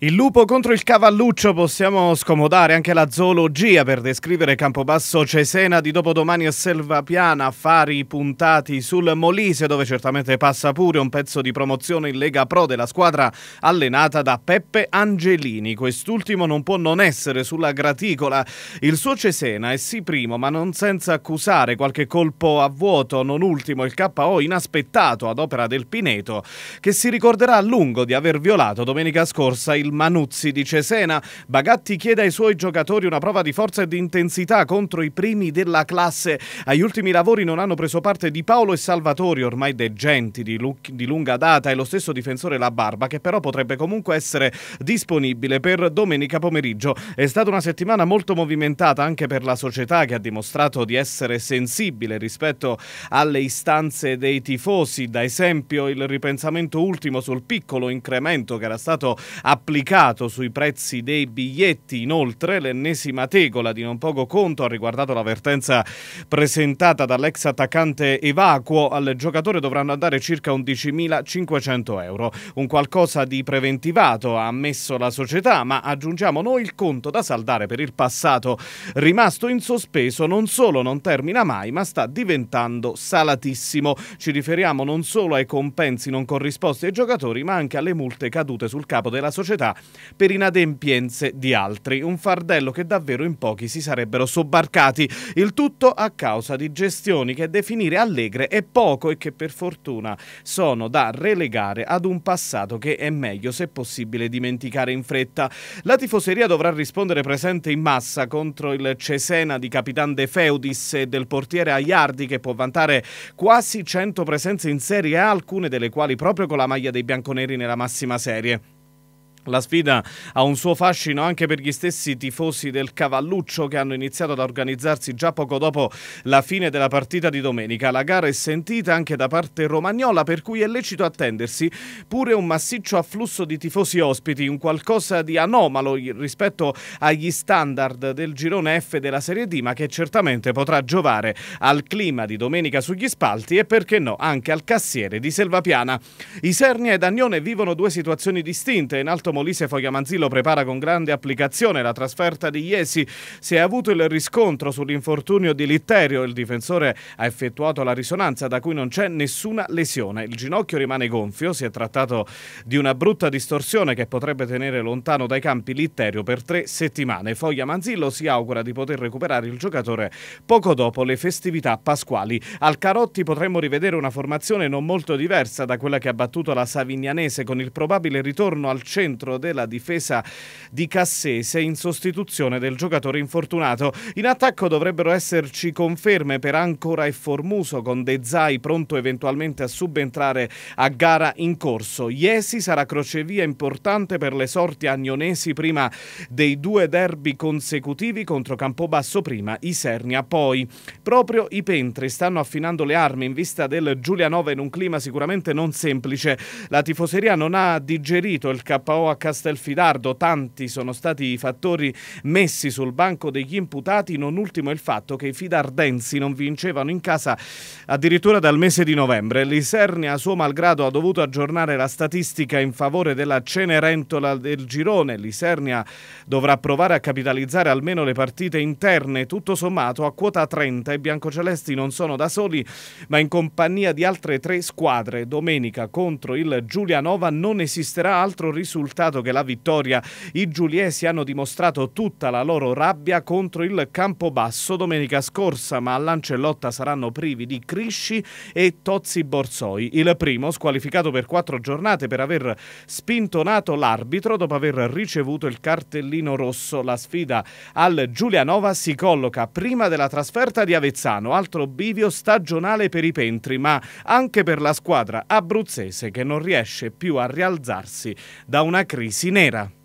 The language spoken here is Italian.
Il lupo contro il cavalluccio possiamo scomodare anche la zoologia per descrivere Campobasso Cesena di dopodomani a Selvapiana, affari puntati sul Molise dove certamente passa pure un pezzo di promozione in Lega Pro della squadra allenata da Peppe Angelini. Quest'ultimo non può non essere sulla graticola. Il suo Cesena è sì primo ma non senza accusare qualche colpo a vuoto, non ultimo il KO inaspettato ad opera del Pineto che si ricorderà a lungo di aver violato domenica scorsa il il Manuzzi di Cesena. Bagatti chiede ai suoi giocatori una prova di forza e di intensità contro i primi della classe. Agli ultimi lavori non hanno preso parte Di Paolo e Salvatori, ormai degenti di, di lunga data, e lo stesso difensore La Barba, che però potrebbe comunque essere disponibile per domenica pomeriggio. È stata una settimana molto movimentata anche per la società che ha dimostrato di essere sensibile rispetto alle istanze dei tifosi, da esempio il ripensamento ultimo sul piccolo incremento che era stato applicato complicato sui prezzi dei biglietti. Inoltre, l'ennesima tegola di non poco conto ha riguardato l'avvertenza presentata dall'ex attaccante Evacuo. Al giocatore dovranno andare circa 11.500 euro. Un qualcosa di preventivato ha ammesso la società, ma aggiungiamo noi il conto da saldare per il passato. Rimasto in sospeso, non solo non termina mai, ma sta diventando salatissimo. Ci riferiamo non solo ai compensi non corrisposti ai giocatori, ma anche alle multe cadute sul capo della società società per inadempienze di altri, un fardello che davvero in pochi si sarebbero sobbarcati, il tutto a causa di gestioni che definire allegre è poco e che per fortuna sono da relegare ad un passato che è meglio se possibile dimenticare in fretta. La tifoseria dovrà rispondere presente in massa contro il Cesena di Capitan De Feudis e del portiere Aiardi che può vantare quasi 100 presenze in Serie A, alcune delle quali proprio con la maglia dei bianconeri nella massima serie. La sfida ha un suo fascino anche per gli stessi tifosi del Cavalluccio che hanno iniziato ad organizzarsi già poco dopo la fine della partita di domenica. La gara è sentita anche da parte romagnola per cui è lecito attendersi pure un massiccio afflusso di tifosi ospiti, un qualcosa di anomalo rispetto agli standard del girone F della Serie D ma che certamente potrà giovare al clima di domenica sugli spalti e perché no anche al cassiere di Selvapiana. I Isernia e Dagnone vivono due situazioni distinte in alto Molise Fogliamanzillo prepara con grande applicazione la trasferta di Iesi. Si è avuto il riscontro sull'infortunio di Litterio. Il difensore ha effettuato la risonanza da cui non c'è nessuna lesione. Il ginocchio rimane gonfio. Si è trattato di una brutta distorsione che potrebbe tenere lontano dai campi Litterio per tre settimane. Fogliamanzillo si augura di poter recuperare il giocatore poco dopo le festività pasquali. Al Carotti potremmo rivedere una formazione non molto diversa da quella che ha battuto la Savignanese con il probabile ritorno al centro centro della difesa di Cassese in sostituzione del giocatore infortunato. In attacco dovrebbero esserci conferme per Ancora e Formuso con De Zai pronto eventualmente a subentrare a gara in corso. Iesi sarà crocevia importante per le sorti agnonesi prima dei due derby consecutivi contro Campobasso prima, Isernia poi. Proprio i Pentri stanno affinando le armi in vista del Giulianova in un clima sicuramente non semplice. La tifoseria non ha digerito il KO a Castelfidardo. Tanti sono stati i fattori messi sul banco degli imputati, non ultimo il fatto che i fidardensi non vincevano in casa addirittura dal mese di novembre. Lisernia, a suo malgrado, ha dovuto aggiornare la statistica in favore della Cenerentola del girone. Lisernia dovrà provare a capitalizzare almeno le partite interne. Tutto sommato, a quota 30 i biancocelesti non sono da soli, ma in compagnia di altre tre squadre. Domenica contro il Giulianova non esisterà altro risultato riportato che la vittoria i giuliesi hanno dimostrato tutta la loro rabbia contro il Campobasso domenica scorsa, ma all'Ancellotta saranno privi di Crisci e Tozzi Borsoi. Il primo, squalificato per quattro giornate per aver spintonato l'arbitro dopo aver ricevuto il cartellino rosso, la sfida al Giulianova si colloca prima della trasferta di Avezzano, altro bivio stagionale per i Pentri, ma anche per la squadra abruzzese che non riesce più a rialzarsi da una nera.